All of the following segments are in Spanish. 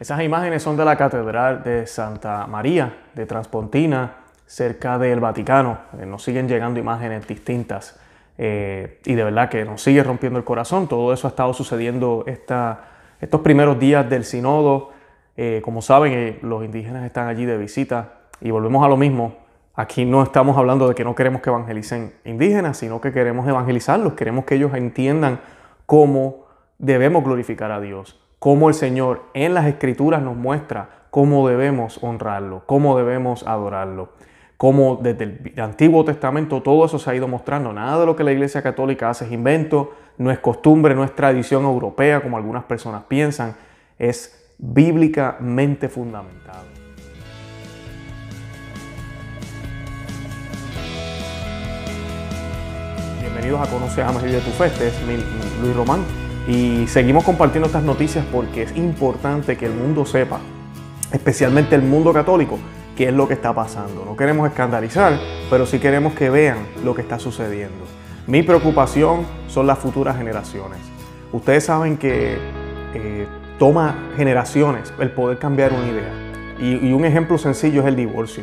Esas imágenes son de la Catedral de Santa María de Transpontina, cerca del Vaticano. Eh, nos siguen llegando imágenes distintas eh, y de verdad que nos sigue rompiendo el corazón. Todo eso ha estado sucediendo estos primeros días del sinodo. Eh, como saben, los indígenas están allí de visita y volvemos a lo mismo. Aquí no estamos hablando de que no queremos que evangelicen indígenas, sino que queremos evangelizarlos, queremos que ellos entiendan cómo debemos glorificar a Dios, cómo el Señor en las Escrituras nos muestra cómo debemos honrarlo, cómo debemos adorarlo. Cómo desde el Antiguo Testamento todo eso se ha ido mostrando. Nada de lo que la Iglesia Católica hace es invento, no es costumbre, no es tradición europea como algunas personas piensan, es bíblicamente fundamentado. Bienvenidos a conocer a y de tu Feste. Luis Román. Y seguimos compartiendo estas noticias porque es importante que el mundo sepa, especialmente el mundo católico, qué es lo que está pasando. No queremos escandalizar, pero sí queremos que vean lo que está sucediendo. Mi preocupación son las futuras generaciones. Ustedes saben que eh, toma generaciones el poder cambiar una idea. y un ejemplo sencillo es el divorcio.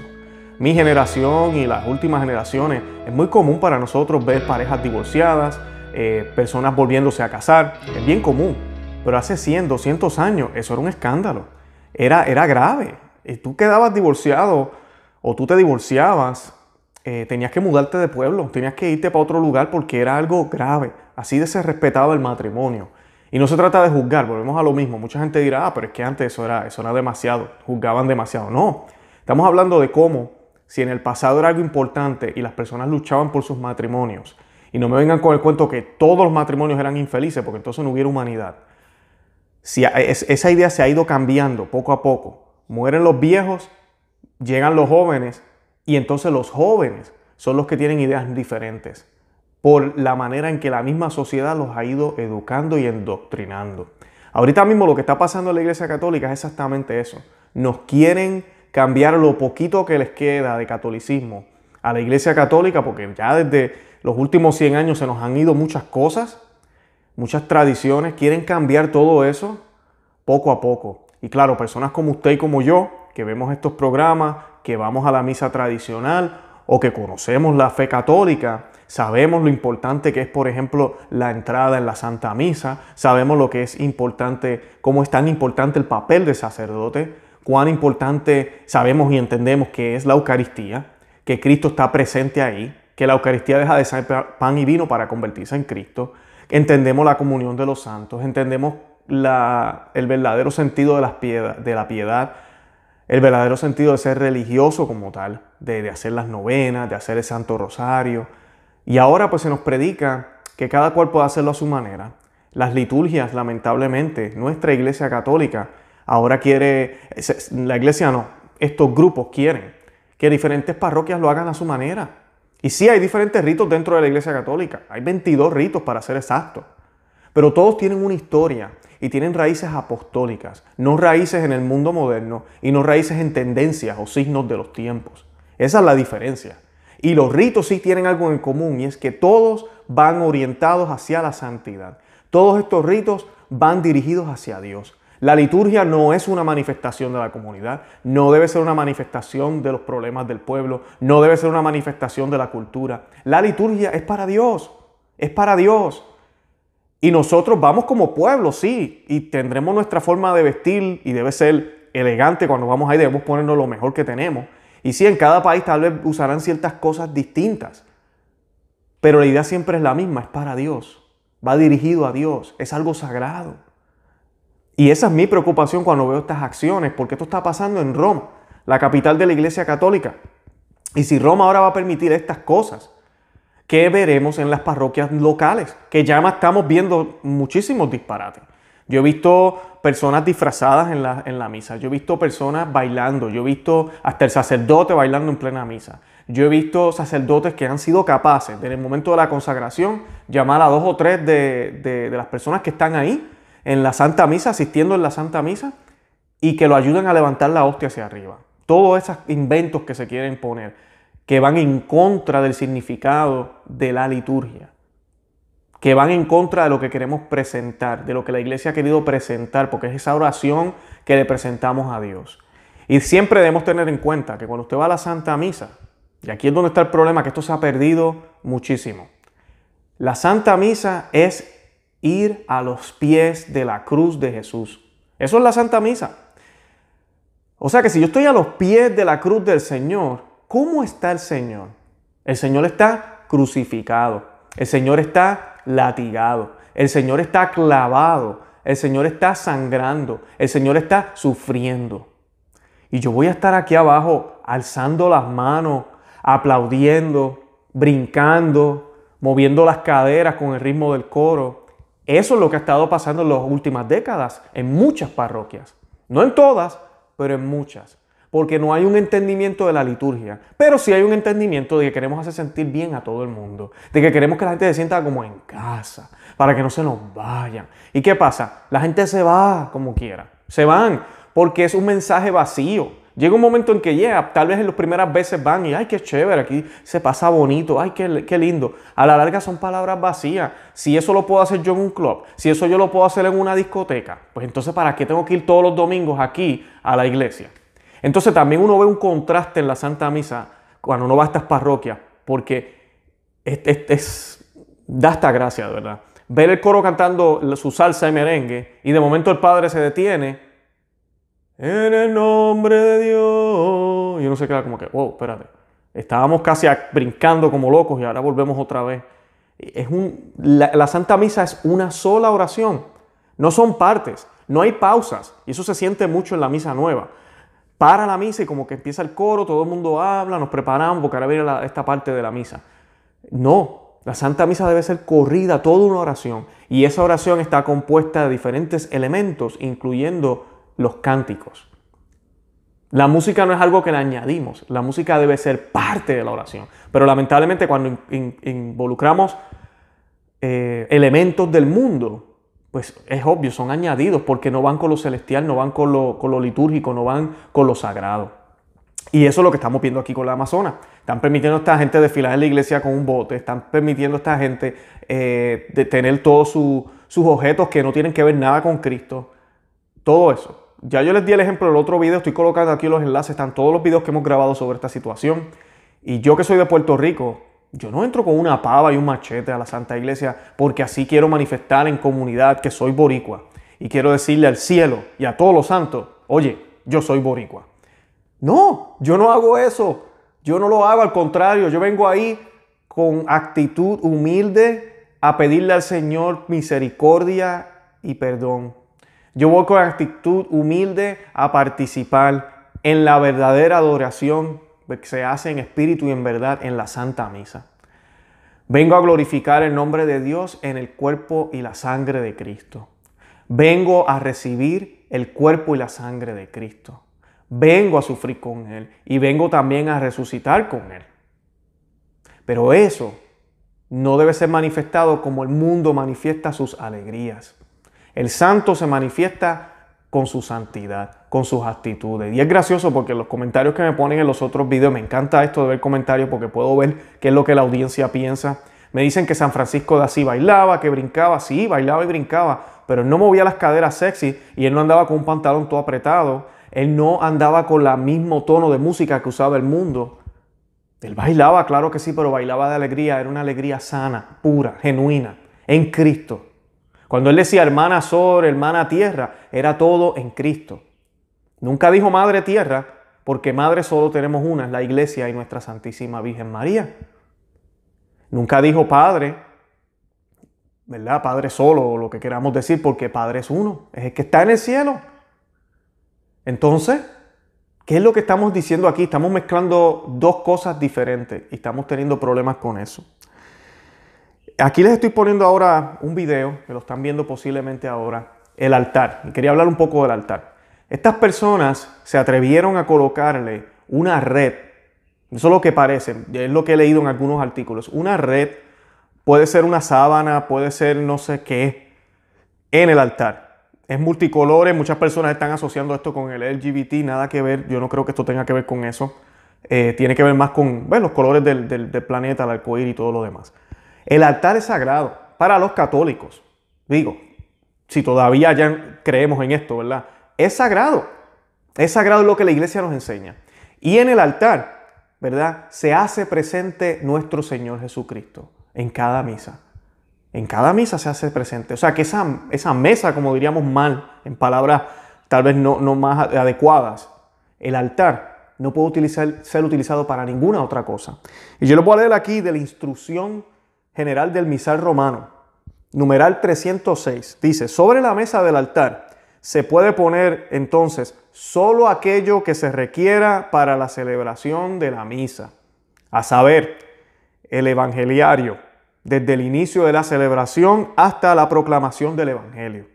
Mi generación y las últimas generaciones es muy común para nosotros ver parejas divorciadas, eh, personas volviéndose a casar, es bien común, pero hace 100, 200 años eso era un escándalo, era, era grave. Y tú quedabas divorciado o tú te divorciabas, eh, tenías que mudarte de pueblo, tenías que irte para otro lugar porque era algo grave, así de se respetaba el matrimonio. Y no se trata de juzgar, volvemos a lo mismo. Mucha gente dirá, ah, pero es que antes era, eso era demasiado, juzgaban demasiado. No, estamos hablando de cómo, si en el pasado era algo importante y las personas luchaban por sus matrimonios, y no me vengan con el cuento que todos los matrimonios eran infelices, porque entonces no hubiera humanidad. Si esa idea se ha ido cambiando poco a poco. Mueren los viejos, llegan los jóvenes, y entonces los jóvenes son los que tienen ideas diferentes por la manera en que la misma sociedad los ha ido educando y endoctrinando. Ahorita mismo lo que está pasando en la Iglesia Católica es exactamente eso. Nos quieren cambiar lo poquito que les queda de catolicismo a la Iglesia Católica, porque ya desde los últimos 100 años se nos han ido muchas cosas, muchas tradiciones, quieren cambiar todo eso poco a poco. Y claro, personas como usted y como yo, que vemos estos programas, que vamos a la misa tradicional o que conocemos la fe católica, sabemos lo importante que es, por ejemplo, la entrada en la Santa Misa, sabemos lo que es importante, cómo es tan importante el papel del sacerdote, cuán importante sabemos y entendemos que es la Eucaristía, que Cristo está presente ahí, que la Eucaristía deja de ser pan y vino para convertirse en Cristo. Entendemos la comunión de los santos, entendemos el verdadero sentido de, la piedad, el verdadero sentido de ser religioso como tal, de, hacer las novenas, de hacer el Santo Rosario. Y ahora pues se nos predica que cada cual puede hacerlo a su manera. Las liturgias, lamentablemente, nuestra iglesia católica ahora quiere, la iglesia no, estos grupos quieren que diferentes parroquias lo hagan a su manera. Y sí, hay diferentes ritos dentro de la Iglesia Católica. Hay 22 ritos para ser exacto, Pero todos tienen una historia y tienen raíces apostólicas, no raíces en el mundo moderno y no raíces en tendencias o signos de los tiempos. Esa es la diferencia. Y los ritos sí tienen algo en común y es que todos van orientados hacia la santidad. Todos estos ritos van dirigidos hacia Dios. La liturgia no es una manifestación de la comunidad, no debe ser una manifestación de los problemas del pueblo, no debe ser una manifestación de la cultura. La liturgia es para Dios, es para Dios. Y nosotros vamos como pueblo, sí, y tendremos nuestra forma de vestir y debe ser elegante cuando vamos ahí, debemos ponernos lo mejor que tenemos. Y sí, en cada país tal vez usarán ciertas cosas distintas, pero la idea siempre es la misma, es para Dios, va dirigido a Dios, es algo sagrado. Y esa es mi preocupación cuando veo estas acciones, porque esto está pasando en Roma, la capital de la Iglesia Católica. Y si Roma ahora va a permitir estas cosas, ¿qué veremos en las parroquias locales? Que ya estamos viendo muchísimos disparates. Yo he visto personas disfrazadas en la, en la, misa, yo he visto personas bailando, yo he visto hasta el sacerdote bailando en plena misa. Yo he visto sacerdotes que han sido capaces, en el momento de la consagración, llamar a dos o tres de, de las personas que están ahí en la Santa Misa, asistiendo en la Santa Misa, y que lo ayuden a levantar la hostia hacia arriba. Todos esos inventos que se quieren poner, que van en contra del significado de la liturgia, que van en contra de lo que queremos presentar, de lo que la iglesia ha querido presentar, porque es esa oración que le presentamos a Dios. Y siempre debemos tener en cuenta que cuando usted va a la Santa Misa, y aquí es donde está el problema, que esto se ha perdido muchísimo, la Santa Misa es ir a los pies de la cruz de Jesús. Eso es la Santa Misa. O sea que si yo estoy a los pies de la cruz del Señor, ¿cómo está el Señor? El Señor está crucificado, el Señor está latigado, el Señor está clavado, el Señor está sangrando, el Señor está sufriendo. Y yo voy a estar aquí abajo alzando las manos, aplaudiendo, brincando, moviendo las caderas con el ritmo del coro. Eso es lo que ha estado pasando en las últimas décadas en muchas parroquias. No en todas, pero en muchas. Porque no hay un entendimiento de la liturgia, pero sí hay un entendimiento de que queremos hacer sentir bien a todo el mundo, de que queremos que la gente se sienta como en casa, para que no se nos vayan. ¿Y qué pasa? La gente se va como quiera, se van, porque es un mensaje vacío. Llega un momento en que, ya, tal vez en las primeras veces van y, ay, qué chévere, aquí se pasa bonito, ay, qué, lindo. A la larga son palabras vacías. Si eso lo puedo hacer yo en un club, si eso yo lo puedo hacer en una discoteca, pues entonces, ¿para qué tengo que ir todos los domingos aquí a la iglesia? Entonces también uno ve un contraste en la Santa Misa cuando uno va a estas parroquias, porque es, da esta gracia, de verdad. Ver el coro cantando su salsa y merengue y de momento el padre se detiene en el nombre de Dios. Y uno se queda como que, wow, espérate. Estábamos casi brincando como locos y ahora volvemos otra vez. Es un, la, Santa Misa es una sola oración. No son partes, no hay pausas. Y eso se siente mucho en la misa nueva. Para la misa y como que empieza el coro, todo el mundo habla, nos preparamos porque ahora viene esta parte de la misa. No, la Santa Misa debe ser corrida, toda una oración. Y esa oración está compuesta de diferentes elementos, incluyendo los cánticos. La música no es algo que le añadimos, la música debe ser parte de la oración. Pero lamentablemente cuando involucramos eh, elementos del mundo, pues es obvio, son añadidos porque no van con lo celestial, no van con lo, litúrgico, no van con lo sagrado. Y eso es lo que estamos viendo aquí con la Amazona. Están permitiendo a esta gente desfilar en la iglesia con un bote, están permitiendo a esta gente eh, tener todos sus objetos que no tienen que ver nada con Cristo. Todo eso. Ya yo les di el ejemplo del otro video, estoy colocando aquí los enlaces, están todos los videos que hemos grabado sobre esta situación. Y yo que soy de Puerto Rico, yo no entro con una pava y un machete a la Santa Iglesia porque así quiero manifestar en comunidad que soy boricua. Y quiero decirle al cielo y a todos los santos, oye, yo soy boricua. No, yo no hago eso. Yo no lo hago, al contrario, yo vengo ahí con actitud humilde a pedirle al Señor misericordia y perdón yo voy con actitud humilde a participar en la verdadera adoración que se hace en espíritu y en verdad en la Santa Misa. Vengo a glorificar el nombre de Dios en el cuerpo y la sangre de Cristo. Vengo a recibir el cuerpo y la sangre de Cristo. Vengo a sufrir con Él y vengo también a resucitar con Él. Pero eso no debe ser manifestado como el mundo manifiesta sus alegrías. El santo se manifiesta con su santidad, con sus actitudes. Y es gracioso porque los comentarios que me ponen en los otros videos, me encanta esto de ver comentarios porque puedo ver qué es lo que la audiencia piensa. Me dicen que San Francisco de Asís bailaba, que brincaba, sí, bailaba y brincaba, pero no movía las caderas sexy y él no andaba con un pantalón todo apretado, él no andaba con el mismo tono de música que usaba el mundo. Él bailaba, claro que sí, pero bailaba de alegría, era una alegría sana, pura, genuina, en Cristo. Cuando él decía hermana sol, hermana tierra, era todo en Cristo. Nunca dijo madre tierra, porque madre solo tenemos una, es la iglesia y nuestra Santísima Virgen María. Nunca dijo padre, ¿verdad? Padre solo, o lo que queramos decir, porque padre es uno, es el que está en el cielo. Entonces, ¿qué es lo que estamos diciendo aquí? Estamos mezclando dos cosas diferentes y estamos teniendo problemas con eso. Aquí les estoy poniendo ahora un video, que lo están viendo posiblemente ahora, el altar. Y quería hablar un poco del altar. Estas personas se atrevieron a colocarle una red, eso es lo que parece, es lo que he leído en algunos artículos, una red puede ser una sábana, puede ser no sé qué, en el altar. Es multicolores, muchas personas están asociando esto con el LGBT, nada que ver, yo no creo que esto tenga que ver con eso. Eh, tiene que ver más con los colores del, del planeta, el arcoíris y todo lo demás. El altar es sagrado para los católicos. Digo, si todavía ya creemos en esto, ¿verdad? Es sagrado. Es sagrado lo que la iglesia nos enseña. Y en el altar, ¿verdad? Se hace presente nuestro Señor Jesucristo en cada misa. En cada misa se hace presente. O sea que esa, esa mesa, como diríamos mal, en palabras tal vez no, más adecuadas, el altar no puede ser utilizado para ninguna otra cosa. Y yo lo puedo a leer aquí de la instrucción general del misal romano, numeral 306, dice, sobre la mesa del altar se puede poner entonces solo aquello que se requiera para la celebración de la misa, a saber, el evangeliario, desde el inicio de la celebración hasta la proclamación del evangelio,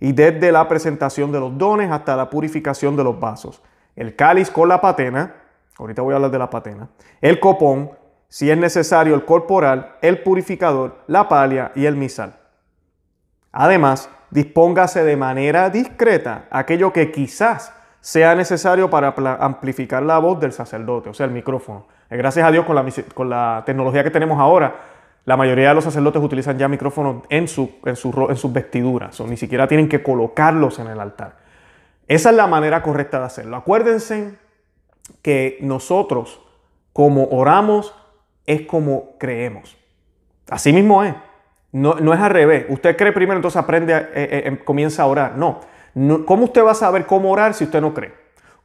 y desde la presentación de los dones hasta la purificación de los vasos, el cáliz con la patena, ahorita voy a hablar de la patena, el copón, si es necesario, el corporal, el purificador, la palia y el misal. Además, dispóngase de manera discreta aquello que quizás sea necesario para amplificar la voz del sacerdote, o sea, el micrófono. Eh, gracias a Dios con la, tecnología que tenemos ahora, la mayoría de los sacerdotes utilizan ya micrófonos en, en sus vestiduras, o ni siquiera tienen que colocarlos en el altar. Esa es la manera correcta de hacerlo. Acuérdense que nosotros, como oramos, es como creemos. Así mismo es. No, es al revés. Usted cree primero, entonces aprende, eh, eh, em, comienza a orar. No. ¿Cómo usted va a saber cómo orar si usted no cree?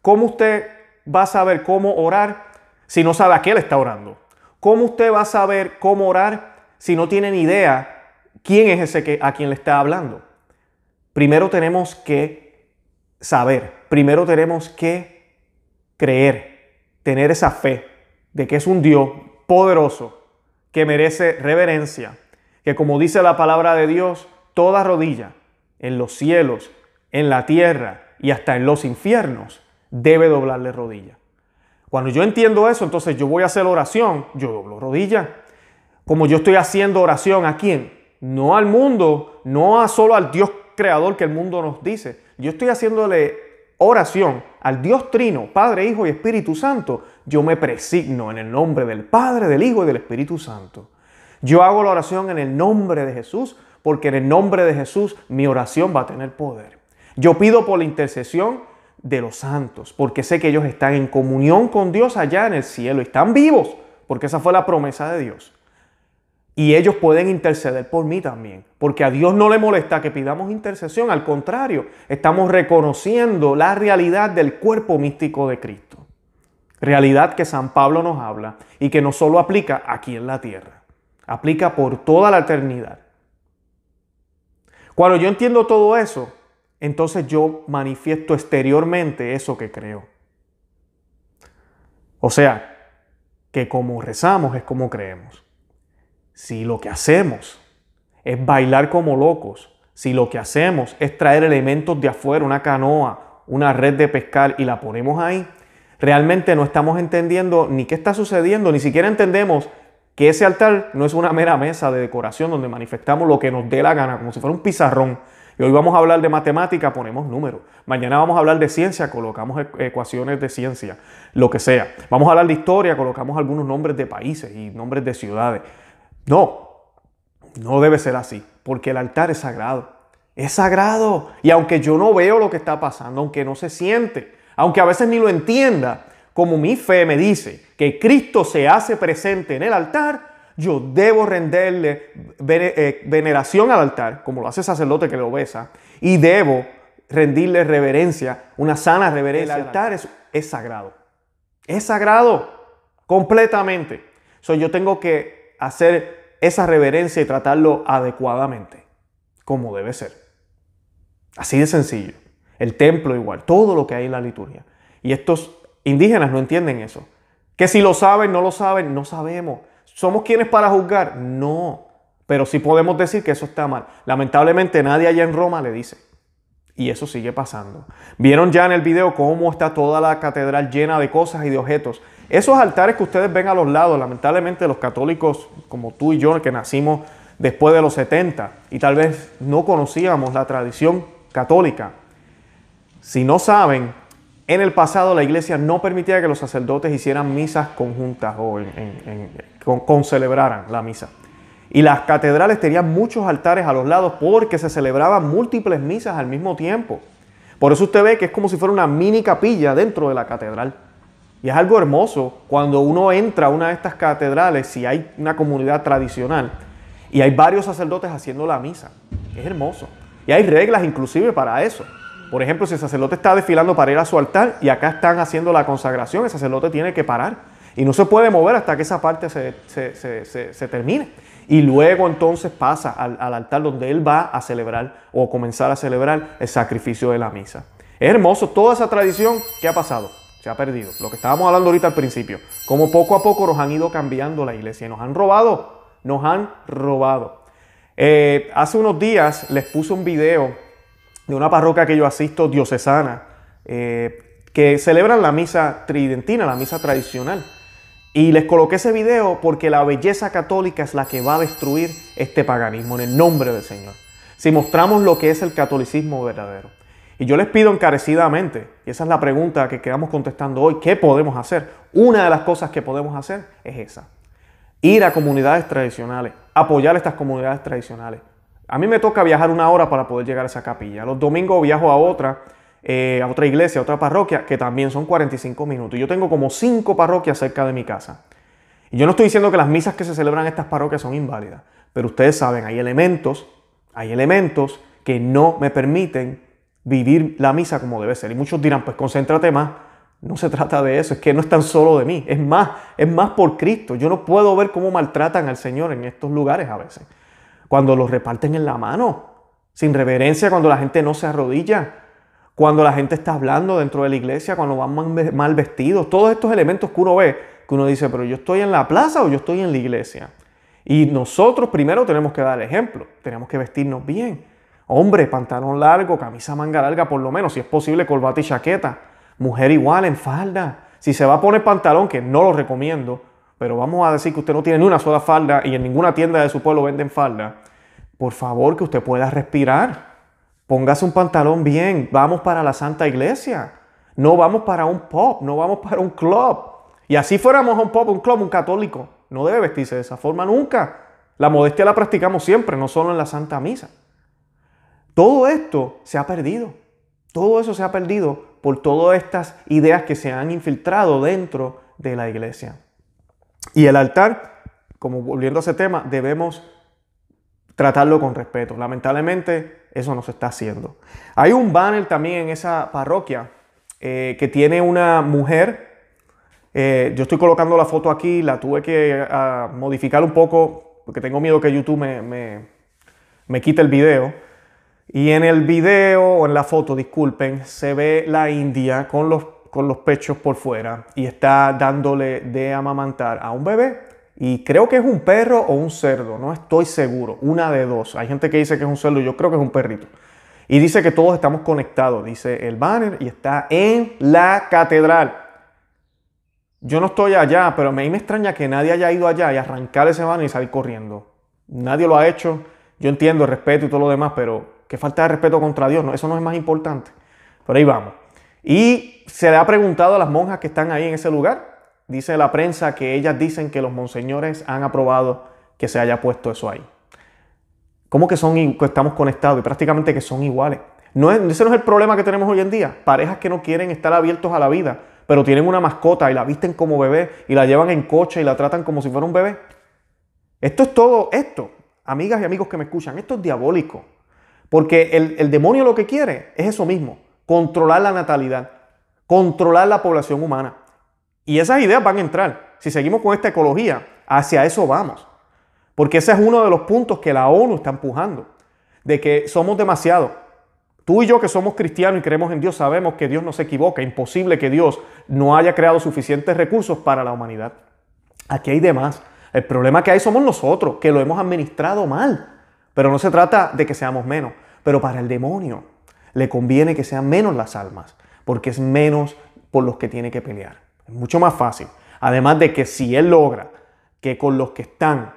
¿Cómo usted va a saber cómo orar si no sabe a qué le está orando? ¿Cómo usted va a saber cómo orar si no tiene ni idea quién es ese a quien le está hablando? Primero tenemos que saber, primero tenemos que creer, tener esa fe de que es un Dios poderoso, que merece reverencia, que como dice la palabra de Dios, toda rodilla, en los cielos, en la tierra y hasta en los infiernos, debe doblarle rodilla. Cuando yo entiendo eso, entonces yo voy a hacer oración, yo doblo rodilla. Como yo estoy haciendo oración, ¿a quién? No al mundo, no a solo al Dios creador que el mundo nos dice. Yo estoy haciéndole oración al Dios Trino, Padre, Hijo y Espíritu Santo, yo me presigno en el nombre del Padre, del Hijo y del Espíritu Santo. Yo hago la oración en el nombre de Jesús, porque en el nombre de Jesús mi oración va a tener poder. Yo pido por la intercesión de los santos, porque sé que ellos están en comunión con Dios allá en el cielo, están vivos, porque esa fue la promesa de Dios. Y ellos pueden interceder por mí también, porque a Dios no le molesta que pidamos intercesión, al contrario, estamos reconociendo la realidad del cuerpo místico de Cristo. Realidad que San Pablo nos habla y que no solo aplica aquí en la tierra, aplica por toda la eternidad. Cuando yo entiendo todo eso, entonces yo manifiesto exteriormente eso que creo. O sea, que como rezamos es como creemos. Si lo que hacemos es bailar como locos, si lo que hacemos es traer elementos de afuera, una canoa, una red de pescar y la ponemos ahí, realmente no estamos entendiendo ni qué está sucediendo, ni siquiera entendemos que ese altar no es una mera mesa de decoración donde manifestamos lo que nos dé la gana, como si fuera un pizarrón. Y hoy vamos a hablar de matemática, ponemos números. Mañana vamos a hablar de ciencia, colocamos e-, ecuaciones de ciencia, lo que sea. Vamos a hablar de historia, colocamos algunos nombres de países y nombres de ciudades. No, no debe ser así, porque el altar es sagrado. Es sagrado. Y aunque yo no veo lo que está pasando, aunque no se siente, aunque a veces ni lo entienda, como mi fe me dice que Cristo se hace presente en el altar, yo debo renderle eh, veneración al altar, como lo hace el sacerdote que lo besa, y debo rendirle reverencia, una sana reverencia. El altar es, sagrado. Es sagrado completamente. So, yo tengo que hacer esa reverencia y tratarlo adecuadamente, como debe ser. Así de sencillo el templo igual, todo lo que hay en la liturgia. Y estos indígenas no entienden eso. Que si lo saben, no lo saben, no sabemos. ¿Somos quienes para juzgar? No. Pero sí podemos decir que eso está mal. Lamentablemente nadie allá en Roma le dice. Y eso sigue pasando. Vieron ya en el video cómo está toda la catedral llena de cosas y de objetos. Esos altares que ustedes ven a los lados, lamentablemente los católicos como tú y yo, que nacimos después de los 70 y tal vez no conocíamos la tradición católica, si no saben, en el pasado la iglesia no permitía que los sacerdotes hicieran misas conjuntas o en, con, con celebraran la misa. Y las catedrales tenían muchos altares a los lados porque se celebraban múltiples misas al mismo tiempo. Por eso usted ve que es como si fuera una mini capilla dentro de la catedral. Y es algo hermoso cuando uno entra a una de estas catedrales, si hay una comunidad tradicional, y hay varios sacerdotes haciendo la misa. Es hermoso. Y hay reglas inclusive para eso. Por ejemplo, si el sacerdote está desfilando para ir a su altar y acá están haciendo la consagración, el sacerdote tiene que parar y no se puede mover hasta que esa parte se, termine. Y luego entonces pasa al, altar donde él va a celebrar o comenzar a celebrar el sacrificio de la misa. Es hermoso, toda esa tradición que ha pasado, se ha perdido. Lo que estábamos hablando ahorita al principio, como poco a poco nos han ido cambiando la iglesia y nos han robado, nos han robado. Eh, hace unos días les puse un video de una parroquia que yo asisto, diocesana, eh, que celebran la misa tridentina, la misa tradicional. Y les coloqué ese video porque la belleza católica es la que va a destruir este paganismo en el nombre del Señor. Si mostramos lo que es el catolicismo verdadero. Y yo les pido encarecidamente, y esa es la pregunta que quedamos contestando hoy, ¿qué podemos hacer? Una de las cosas que podemos hacer es esa. Ir a comunidades tradicionales, apoyar estas comunidades tradicionales, a mí me toca viajar una hora para poder llegar a esa capilla. Los domingos viajo a otra, eh, a otra iglesia, a otra parroquia, que también son 45 minutos. Yo tengo como cinco parroquias cerca de mi casa. Y yo no estoy diciendo que las misas que se celebran en estas parroquias son inválidas, pero ustedes saben, hay elementos, hay elementos que no me permiten vivir la misa como debe ser. Y muchos dirán, pues concéntrate más. No se trata de eso, es que no es tan solo de mí, es más, es más por Cristo. Yo no puedo ver cómo maltratan al Señor en estos lugares a veces cuando los reparten en la mano, sin reverencia, cuando la gente no se arrodilla, cuando la gente está hablando dentro de la iglesia, cuando van mal vestidos, todos estos elementos que uno ve, que uno dice, pero yo estoy en la plaza o yo estoy en la iglesia. Y nosotros primero tenemos que dar ejemplo, tenemos que vestirnos bien. Hombre, pantalón largo, camisa manga larga por lo menos, si es posible corbata y chaqueta. Mujer igual en falda. Si se va a poner pantalón, que no lo recomiendo, pero vamos a decir que usted no tiene ni una sola falda y en ninguna tienda de su pueblo venden falda, por favor que usted pueda respirar. Póngase un pantalón bien. Vamos para la Santa Iglesia. No vamos para un pop, no vamos para un club. Y así fuéramos un pop, un club, un católico. No debe vestirse de esa forma nunca. La modestia la practicamos siempre, no solo en la Santa Misa. Todo esto se ha perdido. Todo eso se ha perdido por todas estas ideas que se han infiltrado dentro de la iglesia. Y el altar, como volviendo a ese tema, debemos tratarlo con respeto. Lamentablemente eso no se está haciendo. Hay un banner también en esa parroquia eh, que tiene una mujer. Eh, yo estoy colocando la foto aquí, la tuve que ah, modificar un poco porque tengo miedo que YouTube me, me, me quite el video. Y en el video, o en la foto, disculpen, se ve la India con los con los pechos por fuera y está dándole de amamantar a un bebé. Y creo que es un perro o un cerdo, no estoy seguro, una de dos. Hay gente que dice que es un cerdo, yo creo que es un perrito. Y dice que todos estamos conectados, dice el banner, y está en la catedral. Yo no estoy allá, pero a mí me extraña que nadie haya ido allá y arrancar ese banner y salir corriendo. Nadie lo ha hecho. Yo entiendo el respeto y todo lo demás, pero qué falta de respeto contra Dios, no, eso no es más importante. Pero ahí vamos. Y se le ha preguntado a las monjas que están ahí en ese lugar. Dice la prensa que ellas dicen que los monseñores han aprobado que se haya puesto eso ahí. ¿Cómo que son, estamos conectados y prácticamente que son iguales? No ese no es el problema que tenemos hoy en día. Parejas que no quieren estar abiertos a la vida, pero tienen una mascota y la visten como bebé y la llevan en coche y la tratan como si fuera un bebé. Esto es todo esto, amigas y amigos que me escuchan, esto es diabólico. Porque el, el demonio lo que quiere es eso mismo, controlar la natalidad controlar la población humana. Y esas ideas van a entrar. Si seguimos con esta ecología, hacia eso vamos. Porque ese es uno de los puntos que la ONU está empujando, de que somos demasiado Tú y yo que somos cristianos y creemos en Dios sabemos que Dios no se equivoca, imposible que Dios no haya creado suficientes recursos para la humanidad. Aquí hay demás. El problema que hay somos nosotros, que lo hemos administrado mal. Pero no se trata de que seamos menos. Pero para el demonio le conviene que sean menos las almas porque es menos por los que tiene que pelear. Es mucho más fácil. Además de que si él logra que con los que están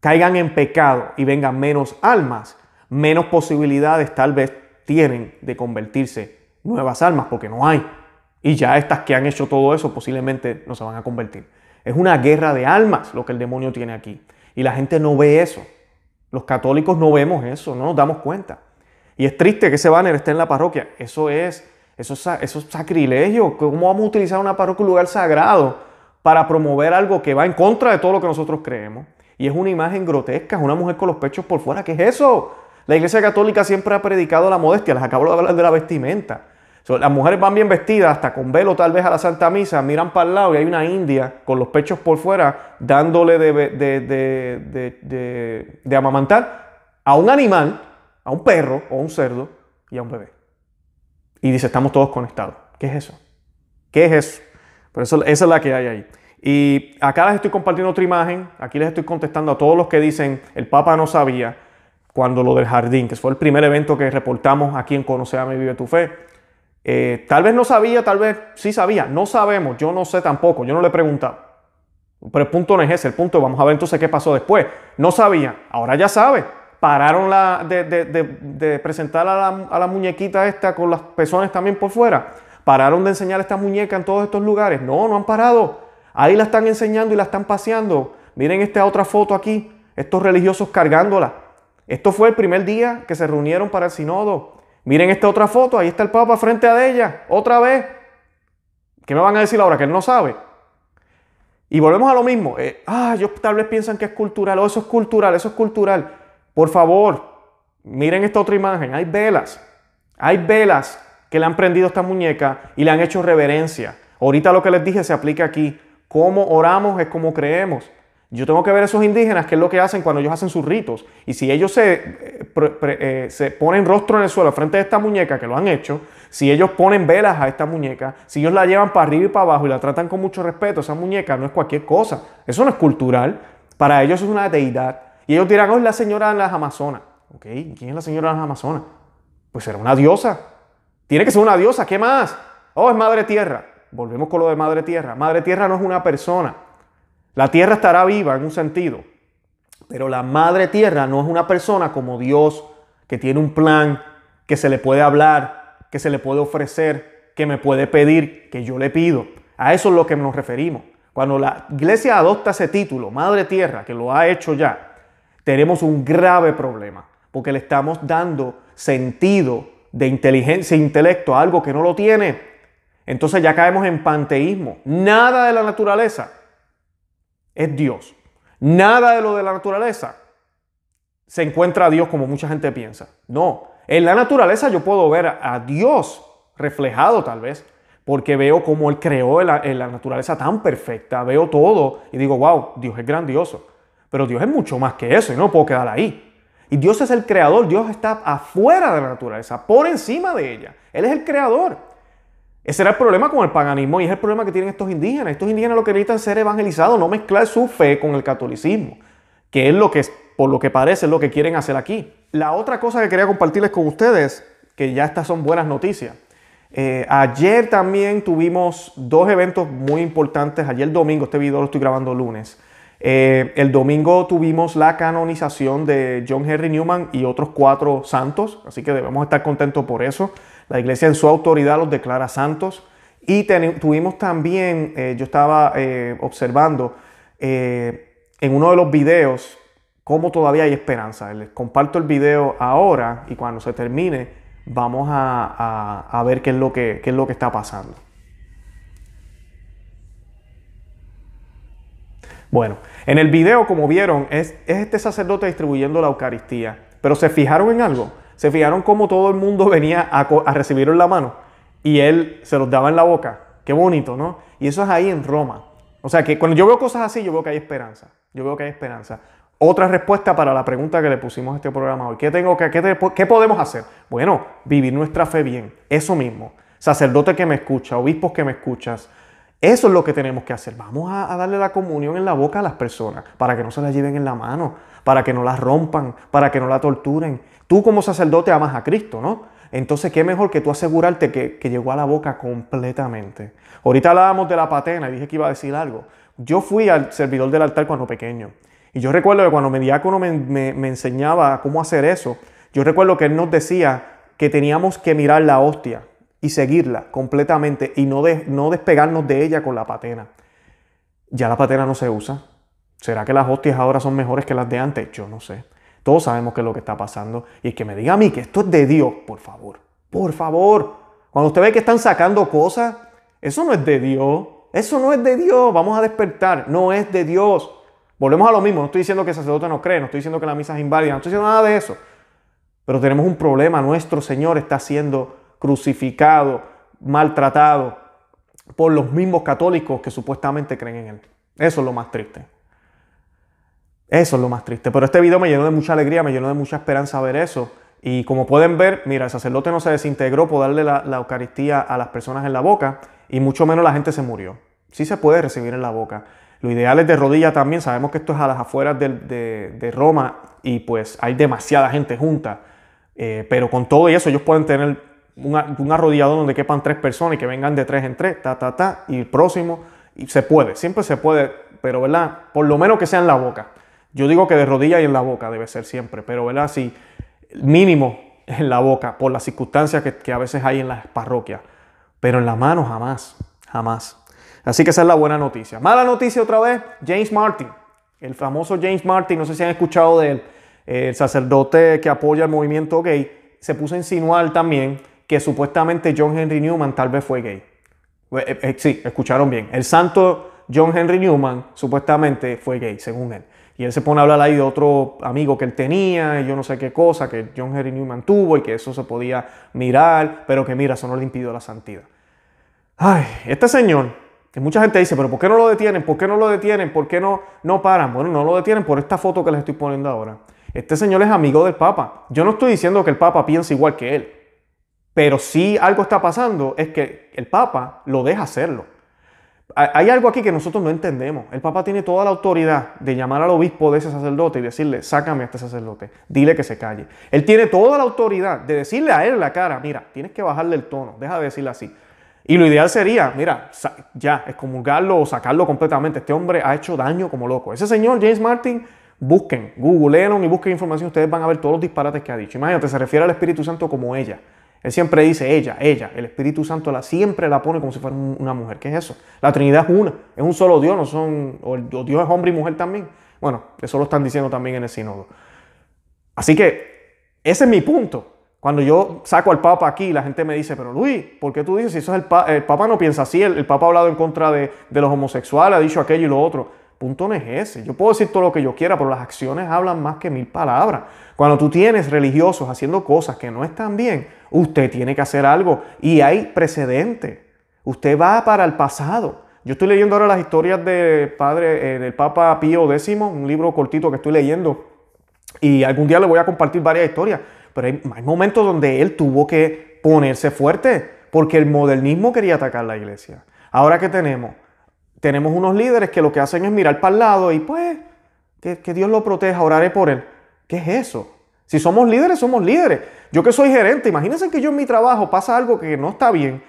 caigan en pecado y vengan menos almas, menos posibilidades tal vez tienen de convertirse nuevas almas porque no hay. Y ya estas que han hecho todo eso posiblemente no se van a convertir. Es una guerra de almas lo que el demonio tiene aquí. Y la gente no ve eso. Los católicos no vemos eso, no nos damos cuenta. Y es triste que ese banner esté en la parroquia. Eso es eso es, sacrilegio. ¿Cómo vamos a utilizar una parroquia, un lugar sagrado, para promover algo que va en contra de todo lo que nosotros creemos? Y es una imagen grotesca, es una mujer con los pechos por fuera. ¿Qué es eso? La Iglesia Católica siempre ha predicado la modestia. Les acabo de hablar de la vestimenta. las mujeres van bien vestidas, hasta con velo tal vez a la Santa Misa, miran para el lado y hay una india con los pechos por fuera dándole de, de amamantar a un animal, a un perro o un cerdo y a un bebé. Y dice, estamos todos conectados. ¿Qué es eso? ¿Qué es eso? Pero eso, esa es la que hay ahí. Y acá les estoy compartiendo otra imagen. Aquí les estoy contestando a todos los que dicen, el Papa no sabía cuando lo del jardín, que fue el primer evento que reportamos aquí en Conoce a mi Vive tu Fe. Eh, tal vez no sabía, tal vez sí sabía. No sabemos, yo no sé tampoco, yo no le he preguntado. Pero el punto no es ese, el punto, vamos a ver entonces qué pasó después. No sabía, ahora ya sabe pararon de, presentar a la, muñequita esta con las personas también por fuera. Pararon de enseñar esta muñeca en todos estos lugares. No, no han parado. Ahí la están enseñando y la están paseando. Miren esta otra foto aquí, estos religiosos cargándola. Esto fue el primer día que se reunieron para el sinodo. Miren esta otra foto, ahí está el Papa frente a ella, otra vez. ¿Qué me van a decir ahora? Que él no sabe. Y volvemos a lo mismo. Eh, ah, ellos tal vez piensan que es cultural, o eso es cultural, eso es cultural. Por favor, miren esta otra imagen. Hay velas. Hay velas que le han prendido esta muñeca y le han hecho reverencia. Ahorita lo que les dije se aplica aquí. Cómo oramos es como creemos. Yo tengo que ver a esos indígenas qué es lo que hacen cuando ellos hacen sus ritos. Y si ellos se, eh, eh, se ponen rostro en el suelo frente a esta muñeca, que lo han hecho, si ellos ponen velas a esta muñeca, si ellos la llevan para arriba y para abajo y la tratan con mucho respeto, esa muñeca no es cualquier cosa. Eso no es cultural. Para ellos es una deidad. Y ellos dirán, oh, es la señora de las Amazonas. Ok, ¿quién es la señora de las Amazonas? Pues será una diosa. Tiene que ser una diosa, ¿qué más? Oh, es Madre Tierra. Volvemos con lo de Madre Tierra. Madre Tierra no es una persona. La Tierra estará viva en un sentido, pero la Madre Tierra no es una persona como Dios, que tiene un plan, que se le puede hablar, que se le puede ofrecer, que me puede pedir, que yo le pido. A eso es lo que nos referimos. Cuando la iglesia adopta ese título, Madre Tierra, que lo ha hecho ya, tenemos un grave problema, porque le estamos dando sentido de inteligencia e intelecto a algo que no lo tiene. Entonces ya caemos en panteísmo. Nada de la naturaleza es Dios. Nada de lo de la naturaleza se encuentra a Dios como mucha gente piensa. No, en la naturaleza yo puedo ver a Dios reflejado tal vez, porque veo cómo Él creó en la, la naturaleza tan perfecta, veo todo y digo, wow, Dios es grandioso. Pero Dios es mucho más que eso y no puedo quedar ahí. Y Dios es el creador, Dios está afuera de la naturaleza, por encima de ella. Él es el creador. Ese era el problema con el paganismo y es el problema que tienen estos indígenas. Estos indígenas lo que necesitan ser evangelizados, no mezclar su fe con el catolicismo, que es lo que, por lo que parece, es lo que quieren hacer aquí. La otra cosa que quería compartirles con ustedes, que ya estas son buenas noticias. Eh, ayer también tuvimos dos eventos muy importantes. Ayer domingo, este video lo estoy grabando lunes. Eh, el domingo tuvimos la canonización de John Henry Newman y otros cuatro santos, así que debemos estar contentos por eso. La iglesia en su autoridad los declara santos. Y tuvimos también, eh, yo estaba eh, observando en uno de los videos cómo todavía hay esperanza. Les comparto el video ahora y cuando se termine vamos a, ver qué qué es lo que está pasando. Bueno, en el video, como vieron, es, este sacerdote distribuyendo la Eucaristía. Pero se fijaron en algo. Se fijaron cómo todo el mundo venía a, recibirlo en la mano y él se los daba en la boca. Qué bonito, ¿no? Y eso es ahí en Roma. O sea que cuando yo veo cosas así, yo veo que hay esperanza. Yo veo que hay esperanza. Otra respuesta para la pregunta que le pusimos a este programa hoy. ¿Qué, tengo que, qué podemos hacer? Bueno, vivir nuestra fe bien. Eso mismo. Sacerdote que me escucha, obispos que me escuchas, eso es lo que tenemos que hacer. Vamos a, darle la comunión en la boca a las personas para que no se la lleven en la mano, para que no la rompan, para que no la torturen. Tú como sacerdote amas a Cristo, ¿no? Entonces, ¿qué mejor que tú asegurarte que, llegó a la boca completamente? Ahorita hablábamos de la patena y dije que iba a decir algo. Yo fui al servidor del altar cuando pequeño. Y yo recuerdo que cuando mi diácono me enseñaba cómo hacer eso, yo recuerdo que él nos decía que teníamos que mirar la hostia y seguirla completamente y no, no despegarnos de ella con la patena. Ya la patena no se usa. ¿Será que las hostias ahora son mejores que las de antes? Yo no sé. Todos sabemos que es lo que está pasando. Y es que me diga a mí que esto es de Dios, por favor, por favor. Cuando usted ve que están sacando cosas, eso no es de Dios. Eso no es de Dios. Vamos a despertar. No es de Dios. Volvemos a lo mismo. No estoy diciendo que el sacerdote no cree, no estoy diciendo que la misa es inválida, no estoy diciendo nada de eso. Pero tenemos un problema. Nuestro Señor está haciendo crucificado, maltratado por los mismos católicos que supuestamente creen en él. Eso es lo más triste. Eso es lo más triste. Pero este video me llenó de mucha alegría, me llenó de mucha esperanza ver eso. Y como pueden ver, mira, el sacerdote no se desintegró por darle la, Eucaristía a las personas en la boca y mucho menos la gente se murió. Sí se puede recibir en la boca. Lo ideal es de rodilla también. Sabemos que esto es a las afueras de, Roma y pues hay demasiada gente junta. Eh, pero con todo eso ellos pueden tener un, arrodillador donde quepan tres personas y que vengan de tres en tres, ta, ta, ta, y el próximo, y se puede, siempre se puede, pero ¿verdad? Por lo menos que sea en la boca. Yo digo que de rodilla y en la boca debe ser siempre, pero ¿verdad? Si mínimo en la boca, por las circunstancias que, que a veces hay en las parroquias, pero en la mano jamás, jamás. Así que esa es la buena noticia. Mala noticia otra vez, James Martin, el famoso James Martin, no sé si han escuchado de él, el sacerdote que apoya el movimiento gay, se puso a insinuar también que supuestamente John Henry Newman tal vez fue gay. Pues, eh, eh, sí, escucharon bien. El santo John Henry Newman supuestamente fue gay, según él. Y él se pone a hablar ahí de otro amigo que él tenía, y yo no sé qué cosa, que John Henry Newman tuvo y que eso se podía mirar, pero que mira, eso no le impidió la santidad. Ay, este señor, que mucha gente dice, pero ¿por qué no lo detienen? ¿Por qué no lo detienen? ¿Por qué no, no paran? Bueno, no lo detienen por esta foto que les estoy poniendo ahora. Este señor es amigo del Papa. Yo no estoy diciendo que el Papa piense igual que él. Pero si algo está pasando es que el Papa lo deja hacerlo. Hay algo aquí que nosotros no entendemos. El Papa tiene toda la autoridad de llamar al obispo de ese sacerdote y decirle, sácame a este sacerdote, dile que se calle. Él tiene toda la autoridad de decirle a él la cara, mira, tienes que bajarle el tono, deja de decirle así. Y lo ideal sería, mira, ya, excomulgarlo o sacarlo completamente. Este hombre ha hecho daño como loco. Ese señor, James Martin, busquen, googleenlo y busquen información. Ustedes van a ver todos los disparates que ha dicho. Imagínate, se refiere al Espíritu Santo como ella. Él siempre dice ella, ella. El Espíritu Santo la, siempre la pone como si fuera una mujer. ¿Qué es eso? La Trinidad es una, es un solo Dios, no son. O, Dios es hombre y mujer también. Bueno, eso lo están diciendo también en el Sínodo. Así que ese es mi punto. Cuando yo saco al Papa aquí, la gente me dice, pero Luis, ¿por qué tú dices si eso es el, Papa? el Papa? no piensa así, el, Papa ha hablado en contra de, de los homosexuales, ha dicho aquello y lo otro punto no es ese. Yo puedo decir todo lo que yo quiera, pero las acciones hablan más que mil palabras. Cuando tú tienes religiosos haciendo cosas que no están bien, usted tiene que hacer algo y hay precedente. Usted va para el pasado. Yo estoy leyendo ahora las historias de padre, eh, del Papa Pío X, un libro cortito que estoy leyendo, y algún día le voy a compartir varias historias, pero hay, hay momentos donde él tuvo que ponerse fuerte porque el modernismo quería atacar la iglesia. Ahora que tenemos tenemos unos líderes que lo que hacen es mirar para el lado y pues que, Dios lo proteja, oraré por él. ¿Qué es eso? Si somos líderes, somos líderes. Yo que soy gerente, imagínense que yo en mi trabajo pasa algo que no está bien.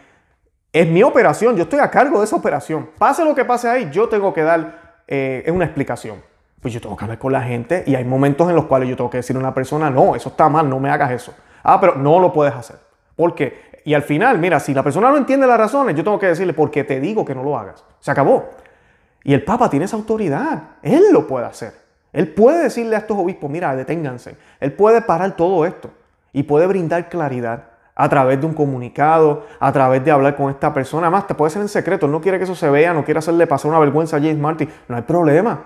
Es mi operación, yo estoy a cargo de esa operación. Pase lo que pase ahí, yo tengo que dar eh, una explicación. Pues yo tengo que hablar con la gente y hay momentos en los cuales yo tengo que decirle a una persona, no, eso está mal, no me hagas eso. Ah, pero no lo puedes hacer. ¿Por qué? Y al final, mira, si la persona no entiende las razones, yo tengo que decirle, porque te digo que no lo hagas. Se acabó. Y el Papa tiene esa autoridad. Él lo puede hacer. Él puede decirle a estos obispos, mira, deténganse. Él puede parar todo esto y puede brindar claridad a través de un comunicado, a través de hablar con esta persona. Más, te puede ser en secreto. Él no quiere que eso se vea, no quiere hacerle pasar una vergüenza a James Martin. No hay problema.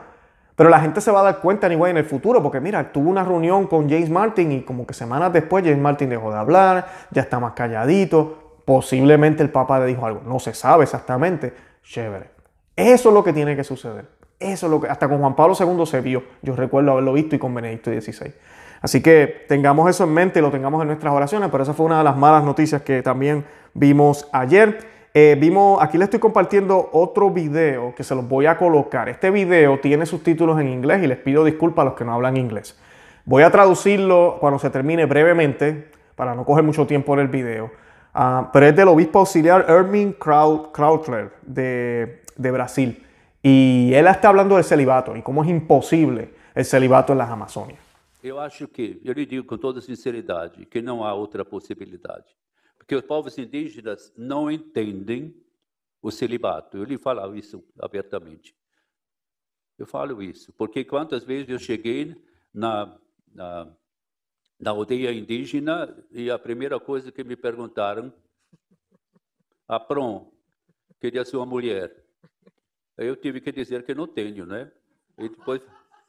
Pero la gente se va a dar cuenta en el futuro, porque mira, tuvo una reunión con James Martin y como que semanas después James Martin dejó de hablar, ya está más calladito, posiblemente el Papa le dijo algo, no se sabe exactamente, chévere. Eso es lo que tiene que suceder. Eso es lo que hasta con Juan Pablo II se vio, yo recuerdo haberlo visto y con Benedicto XVI. Así que tengamos eso en mente y lo tengamos en nuestras oraciones, pero esa fue una de las malas noticias que también vimos ayer. Eh, vimos, aquí les estoy compartiendo otro video que se los voy a colocar. Este video tiene subtítulos en inglés y les pido disculpas a los que no hablan inglés. Voy a traducirlo cuando se termine brevemente para no coger mucho tiempo en el video. Ah, pero es del obispo auxiliar Ermin Krautler de, de Brasil. Y él está hablando del celibato y cómo es imposible el celibato en las Amazonias. Yo yo le digo con toda sinceridad, que no hay otra posibilidad. Porque os povos indígenas não entendem o celibato. Eu lhe falava isso abertamente. Eu falo isso, porque quantas vezes eu cheguei na, na, na aldeia indígena e a primeira coisa que me perguntaram, é a Pron, queria ser uma mulher. Eu tive que dizer que não tenho, né? E depois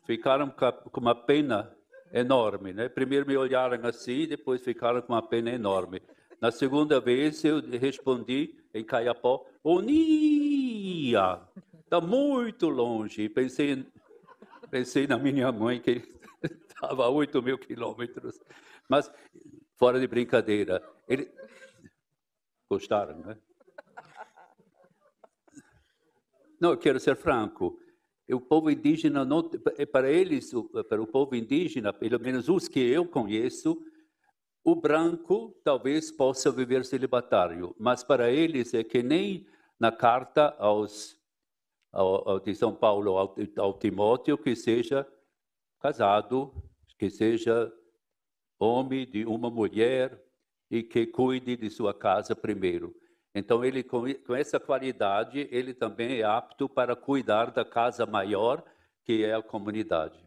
ficaram com uma pena enorme, né? Primeiro me olharam assim, depois ficaram com uma pena enorme. Na segunda vez eu respondi em Caiapó, Onia! Está muito longe. Pensei, pensei na minha mãe, que estava a 8 mil quilômetros. Mas, fora de brincadeira, ele... gostaram, né? Não, eu quero ser franco. O povo indígena, não, para eles, para o povo indígena, pelo menos os que eu conheço, o branco talvez possa viver celibatário, mas para eles é que nem na carta aos, ao, ao de São Paulo ao, ao Timóteo que seja casado, que seja homem de uma mulher e que cuide de sua casa primeiro. Então ele com, com essa qualidade ele também é apto para cuidar da casa maior que é a comunidade.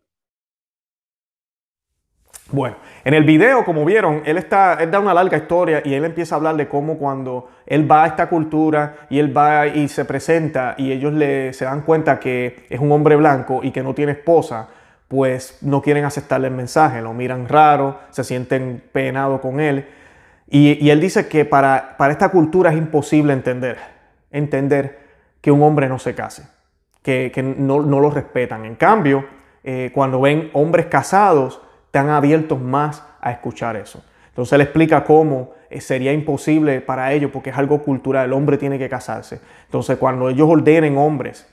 Bueno, en el video, como vieron, él, está, da una larga historia y él empieza a hablar de cómo cuando él va a esta cultura y él va y se presenta y ellos le, se dan cuenta que es un hombre blanco y que no tiene esposa, pues no quieren aceptarle el mensaje, lo miran raro, se sienten penados con él. Y, él dice que para, para esta cultura es imposible entender, entender que un hombre no se case, que, no, lo respetan. En cambio, eh, cuando ven hombres casados, están abiertos más a escuchar eso. Entonces él explica cómo eh, sería imposible para ellos porque es algo cultural, el hombre tiene que casarse. Entonces cuando ellos ordenen hombres,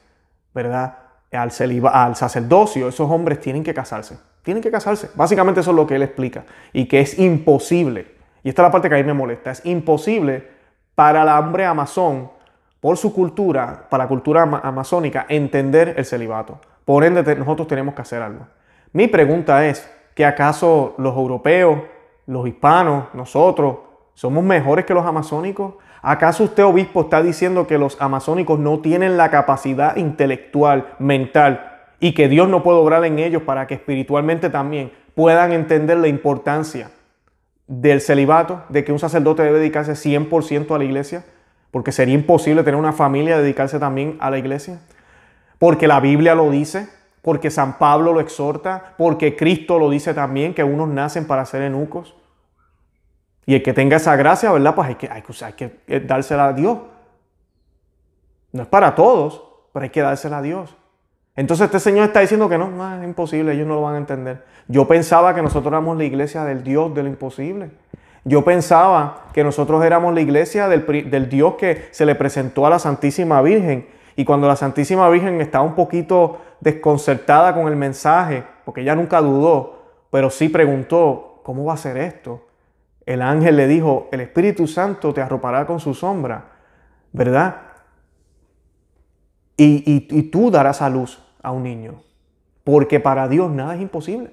¿verdad? Al, al sacerdocio, esos hombres tienen que casarse. Tienen que casarse. Básicamente eso es lo que él explica. Y que es imposible. Y esta es la parte que a mí me molesta. Es imposible para el hombre amazón, por su cultura, para la cultura amazónica, entender el celibato. Por ende, nosotros tenemos que hacer algo. Mi pregunta es, que acaso los europeos, los hispanos, nosotros, somos mejores que los amazónicos? ¿Acaso usted, obispo, está diciendo que los amazónicos no tienen la capacidad intelectual, mental, y que Dios no puede obrar en ellos para que espiritualmente también puedan entender la importancia del celibato, de que un sacerdote debe dedicarse 100% a la iglesia? Porque sería imposible tener una familia dedicarse también a la iglesia. Porque la Biblia lo dice, porque San Pablo lo exhorta, porque Cristo lo dice también, que unos nacen para ser eunucos. Y el que tenga esa gracia, ¿verdad? Pues hay que, hay, que, eh, dársela a Dios. No es para todos, pero hay que dársela a Dios. Entonces este Señor está diciendo que no, es imposible, ellos no lo van a entender. Yo pensaba que nosotros éramos la iglesia del Dios de lo imposible. Yo pensaba que nosotros éramos la iglesia del Dios que se le presentó a la Santísima Virgen y cuando la Santísima Virgen estaba un poquito desconcertada con el mensaje, porque ella nunca dudó, pero sí preguntó, ¿cómo va a ser esto? El ángel le dijo, el Espíritu Santo te arropará con su sombra, ¿verdad? Y, tú darás a luz a un niño, porque para Dios nada es imposible,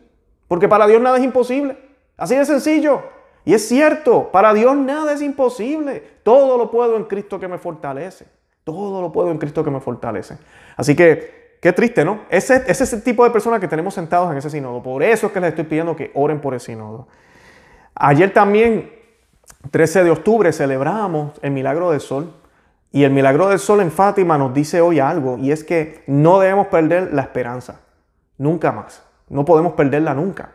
porque para Dios nada es imposible, así de sencillo. Y es cierto, para Dios nada es imposible, todo lo puedo en Cristo que me fortalece. Todo lo puedo en Cristo que me fortalece. Así que, qué triste, ¿no? Ese, es el tipo de personas que tenemos sentados en ese sinodo. Por eso es que les estoy pidiendo que oren por ese sinodo. Ayer también, 13 de octubre, celebramos el milagro del sol. Y el milagro del sol en Fátima nos dice hoy algo, y es que no debemos perder la esperanza. Nunca más. No podemos perderla nunca.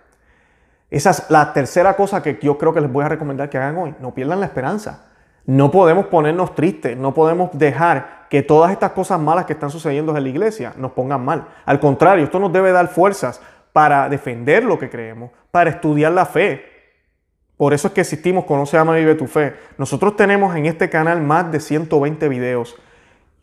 Esa es la tercera cosa que yo creo que les voy a recomendar que hagan hoy. No pierdan la esperanza. No podemos ponernos tristes, no podemos dejar que todas estas cosas malas que están sucediendo en la iglesia nos pongan mal. Al contrario, esto nos debe dar fuerzas para defender lo que creemos, para estudiar la fe. Por eso es que existimos Conoce, Ama, Vive tu Fe. Nosotros tenemos en este canal más de 120 videos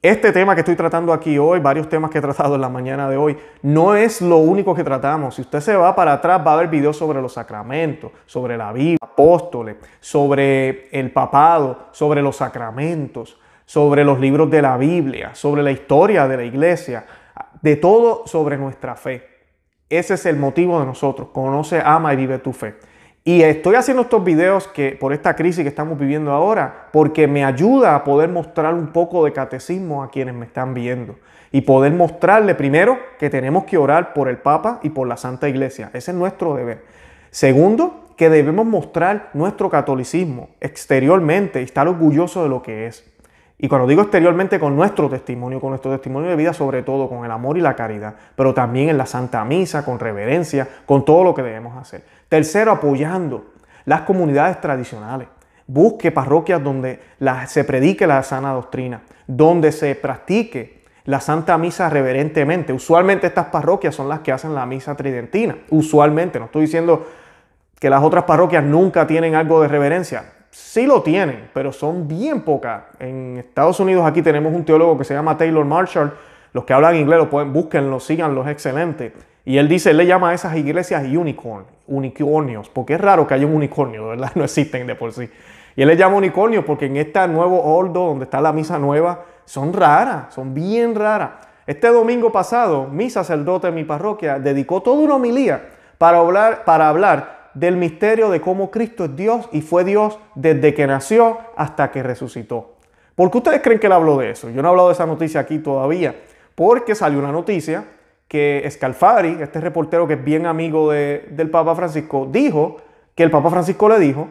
este tema que estoy tratando aquí hoy, varios temas que he tratado en la mañana de hoy, no es lo único que tratamos. Si usted se va para atrás, va a haber videos sobre los sacramentos, sobre la Biblia, apóstoles, sobre el papado, sobre los sacramentos, sobre los libros de la Biblia, sobre la historia de la iglesia, de todo sobre nuestra fe. Ese es el motivo de nosotros. Conoce, ama y vive tu fe. Y estoy haciendo estos videos que, por esta crisis que estamos viviendo ahora, porque me ayuda a poder mostrar un poco de catecismo a quienes me están viendo. Y poder mostrarle primero que tenemos que orar por el Papa y por la Santa Iglesia. Ese es nuestro deber. Segundo, que debemos mostrar nuestro catolicismo exteriormente y estar orgulloso de lo que es. Y cuando digo exteriormente, con nuestro testimonio, con nuestro testimonio de vida, sobre todo con el amor y la caridad, pero también en la Santa Misa, con reverencia, con todo lo que debemos hacer. Tercero, apoyando las comunidades tradicionales. Busque parroquias donde se predique la sana doctrina, donde se practique la Santa Misa reverentemente. Usualmente estas parroquias son las que hacen la Misa Tridentina. Usualmente, no estoy diciendo que las otras parroquias nunca tienen algo de reverencia sí lo tienen, pero son bien pocas. En Estados Unidos aquí tenemos un teólogo que se llama Taylor Marshall. Los que hablan inglés lo pueden, búsquenlo, síganlo, es excelente. Y él dice, él le llama a esas iglesias unicorn, unicornios, porque es raro que haya un unicornio, ¿verdad? No existen de por sí. Y él le llama unicornio porque en este nuevo ordo, donde está la misa nueva, son raras, son bien raras. Este domingo pasado, mi sacerdote en mi parroquia dedicó toda una homilía para hablar, para hablar del misterio de cómo Cristo es Dios y fue Dios desde que nació hasta que resucitó. ¿Por qué ustedes creen que él habló de eso? Yo no he hablado de esa noticia aquí todavía, porque salió una noticia que escalfari este reportero que es bien amigo del Papa Francisco, dijo que el Papa Francisco le dijo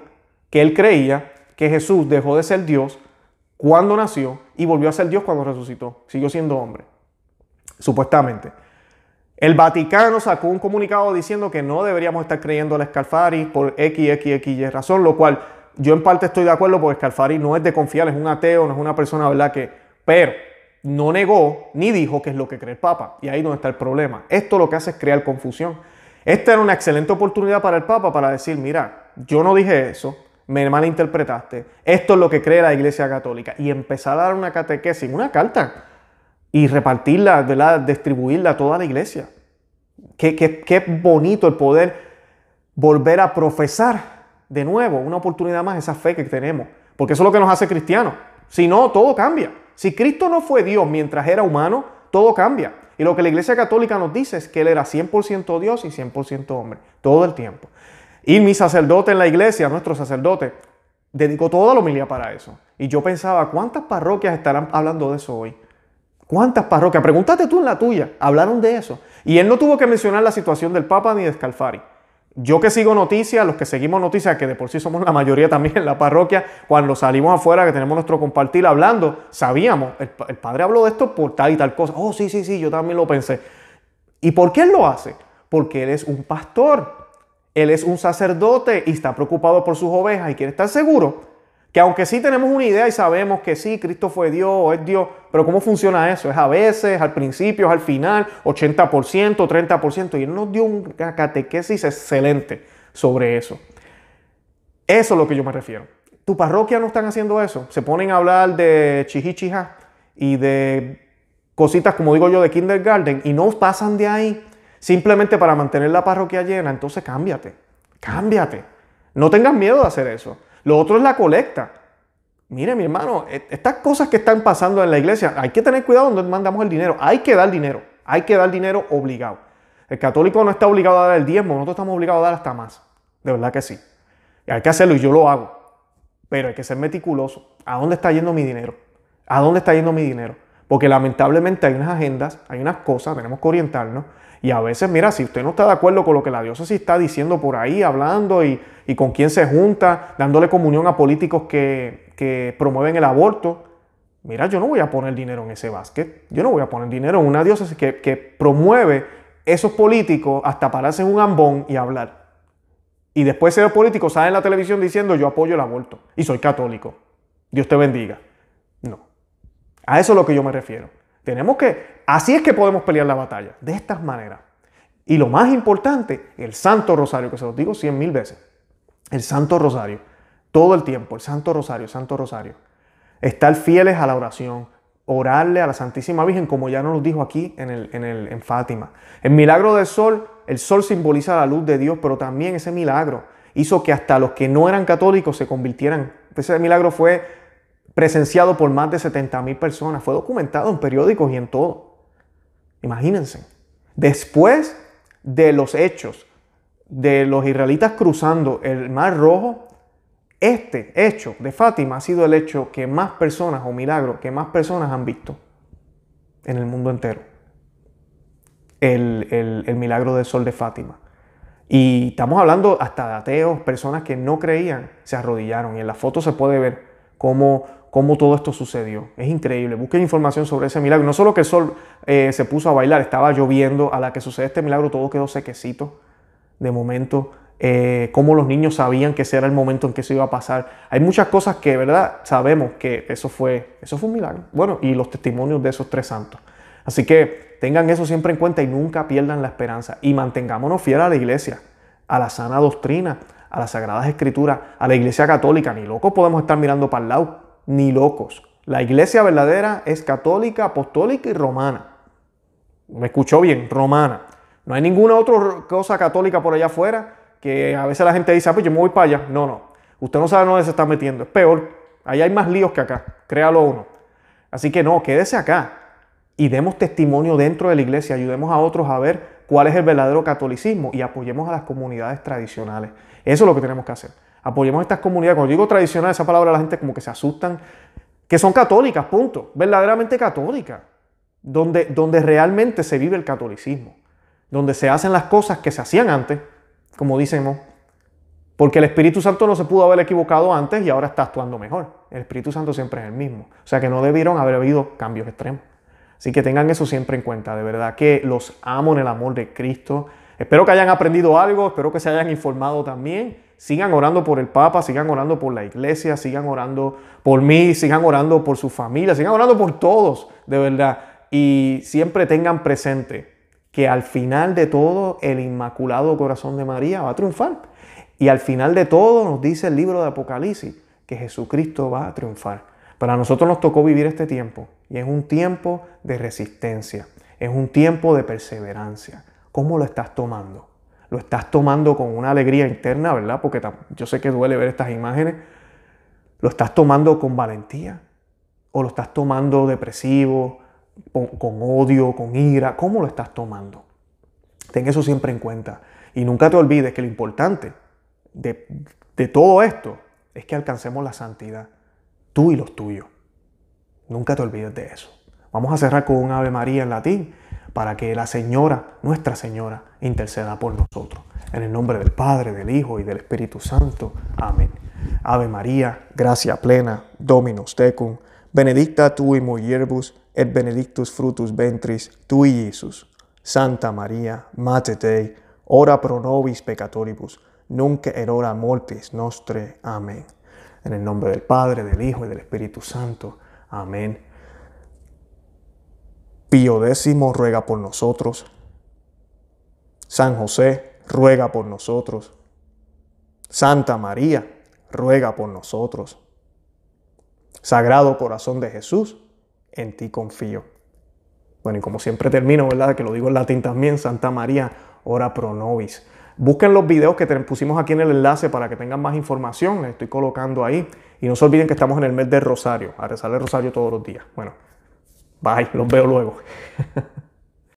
que él creía que Jesús dejó de ser Dios cuando nació y volvió a ser Dios cuando resucitó. Siguió siendo hombre, supuestamente. El Vaticano sacó un comunicado diciendo que no deberíamos estar creyendo a Scalfari por X, X, X y razón, lo cual yo en parte estoy de acuerdo porque Scalfari no es de confiar, es un ateo, no es una persona, ¿verdad? Que, pero no negó ni dijo que es lo que cree el Papa. Y ahí es donde está el problema. Esto lo que hace es crear confusión. Esta era una excelente oportunidad para el Papa para decir, mira, yo no dije eso, me malinterpretaste, esto es lo que cree la Iglesia Católica. Y empezar a dar una catequesis, una carta y repartirla, distribuirla a toda la iglesia. Qué, qué, bonito el poder volver a profesar de nuevo, una oportunidad más, esa fe que tenemos. Porque eso es lo que nos hace cristianos. Si no, todo cambia. Si Cristo no fue Dios mientras era humano, todo cambia. Y lo que la Iglesia Católica nos dice es que Él era 100% Dios y 100% hombre, todo el tiempo. Y mi sacerdote en la iglesia, nuestro sacerdote, dedicó toda la homilía para eso. Y yo pensaba, ¿cuántas parroquias estarán hablando de eso hoy? ¿Cuántas parroquias? Pregúntate tú en la tuya. Hablaron de eso. Y él no tuvo que mencionar la situación del Papa ni de Scalfari. Yo que sigo noticias, los que seguimos noticias, que de por sí somos la mayoría también en la parroquia, cuando salimos afuera, que tenemos nuestro compartir hablando, sabíamos, el, el padre habló de esto por tal y tal cosa. Oh, sí, sí, sí, yo también lo pensé. ¿Y por qué él lo hace? Porque él es un pastor, él es un sacerdote y está preocupado por sus ovejas y quiere estar seguro que aunque sí tenemos una idea y sabemos que sí, Cristo fue Dios o es Dios, pero ¿cómo funciona eso? Es a veces, al principio, al final, 80%, 30%. Y Él nos dio una catequesis excelente sobre eso. Eso es lo que yo me refiero. Tu parroquia no están haciendo eso. Se ponen a hablar de chihichija y de cositas, como digo yo, de kindergarten y no pasan de ahí simplemente para mantener la parroquia llena. Entonces cámbiate, cámbiate. No tengas miedo de hacer eso. Lo otro es la colecta. Mire, mi hermano, e, estas cosas que están pasando en la iglesia, hay que tener cuidado donde mandamos el dinero. Hay que dar dinero. Hay que dar dinero obligado. El católico no está obligado a dar el diezmo, nosotros estamos obligados a dar hasta más. De verdad que sí. Y hay que hacerlo y yo lo hago. Pero hay que ser meticuloso. ¿A dónde está yendo mi dinero? ¿A dónde está yendo mi dinero? Porque lamentablemente hay unas agendas, hay unas cosas, tenemos que orientarnos. Y a veces, mira, si usted no está de acuerdo con lo que la diócesis está diciendo por ahí, hablando y, con quién se junta, dándole comunión a políticos que, promueven el aborto, mira, yo no voy a poner dinero en ese básquet, yo no voy a poner dinero en una diócesis que, promueve esos políticos hasta pararse en un ambón y hablar. Y después esos político sale en la televisión diciendo yo apoyo el aborto y soy católico. Dios te bendiga. No. A eso es lo que yo me refiero. Tenemos que Así es que podemos pelear la batalla, de estas maneras. Y lo más importante, el Santo Rosario, que se los digo cien mil veces. El Santo Rosario, todo el tiempo, el Santo Rosario, el Santo Rosario. Estar fieles a la oración, orarle a la Santísima Virgen, como ya nos lo dijo aquí en, el, en, en Fátima. El milagro del sol, el sol simboliza la luz de Dios, pero también ese milagro hizo que hasta los que no eran católicos se convirtieran. Ese milagro fue presenciado por más de 70 mil personas, fue documentado en periódicos y en todo. Imagínense. Después de los hechos de los israelitas cruzando el Mar Rojo, este hecho de Fátima ha sido el hecho que más personas, o milagro, que más personas han visto en el mundo entero. El, milagro del sol de Fátima. Y estamos hablando hasta de ateos, personas que no creían, se arrodillaron. Y en la foto se puede ver cómo cómo todo esto sucedió. Es increíble. Busquen información sobre ese milagro. No solo que el sol eh, se puso a bailar, estaba lloviendo. A la que sucede este milagro, todo quedó sequecito. De momento, eh, cómo los niños sabían que ese era el momento en que se iba a pasar. Hay muchas cosas que, ¿verdad? Sabemos que eso fue, eso fue un milagro. Bueno, y los testimonios de esos tres santos. Así que tengan eso siempre en cuenta y nunca pierdan la esperanza. Y mantengámonos fieles a la iglesia, a la sana doctrina, a las sagradas escrituras, a la iglesia católica. Ni locos podemos estar mirando para el lado ni locos. La iglesia verdadera es católica, apostólica y romana. Me escuchó bien, romana. No hay ninguna otra cosa católica por allá afuera que a veces la gente dice, ah, pues yo me voy para allá. No, no. Usted no sabe dónde se está metiendo. Es peor. Ahí hay más líos que acá. Créalo uno. Así que no, quédese acá y demos testimonio dentro de la iglesia. Ayudemos a otros a ver cuál es el verdadero catolicismo y apoyemos a las comunidades tradicionales. Eso es lo que tenemos que hacer. Apoyemos estas comunidades. Cuando digo tradicional, esa palabra la gente como que se asustan, que son católicas, punto. Verdaderamente católicas. Donde, donde realmente se vive el catolicismo. Donde se hacen las cosas que se hacían antes, como decimos. Porque el Espíritu Santo no se pudo haber equivocado antes y ahora está actuando mejor. El Espíritu Santo siempre es el mismo. O sea que no debieron haber habido cambios extremos. Así que tengan eso siempre en cuenta. De verdad que los amo en el amor de Cristo. Espero que hayan aprendido algo, espero que se hayan informado también. Sigan orando por el Papa, sigan orando por la iglesia, sigan orando por mí, sigan orando por su familia, sigan orando por todos, de verdad. Y siempre tengan presente que al final de todo el Inmaculado Corazón de María va a triunfar. Y al final de todo nos dice el libro de Apocalipsis que Jesucristo va a triunfar. Para nosotros nos tocó vivir este tiempo y es un tiempo de resistencia, es un tiempo de perseverancia. ¿Cómo lo estás tomando? lo estás tomando con una alegría interna, ¿verdad? Porque yo sé que duele ver estas imágenes. ¿Lo estás tomando con valentía? ¿O lo estás tomando depresivo, con, odio, con ira? ¿Cómo lo estás tomando? Ten eso siempre en cuenta. Y nunca te olvides que lo importante de todo esto es que alcancemos la santidad, tú y los tuyos. Nunca te olvides de eso. Vamos a cerrar con un Ave María en latín para que la Señora, nuestra Señora, interceda por nosotros. En el nombre del Padre, del Hijo y del Espíritu Santo. Amén. Ave María, gracia plena, Dominus tecum, benedicta tu in et benedictus frutus ventris tui, Jesús Santa María, Mater Dei, ora pro nobis peccatoribus, nunque et hora mortis nostre. Amén. En el nombre del Padre, del Hijo y del Espíritu Santo. Amén. Pío X ruega por nosotros. San José ruega por nosotros. Santa María ruega por nosotros. Sagrado Corazón de Jesús, en ti confío. Bueno, y como siempre termino, ¿verdad? Que lo digo en latín también, Santa María, ora pro nobis. Busquen los videos que te pusimos aquí en el enlace para que tengan más información, les estoy colocando ahí. Y no se olviden que estamos en el mes del Rosario, a rezar el Rosario todos los días. Bueno, Bye, los veo luego.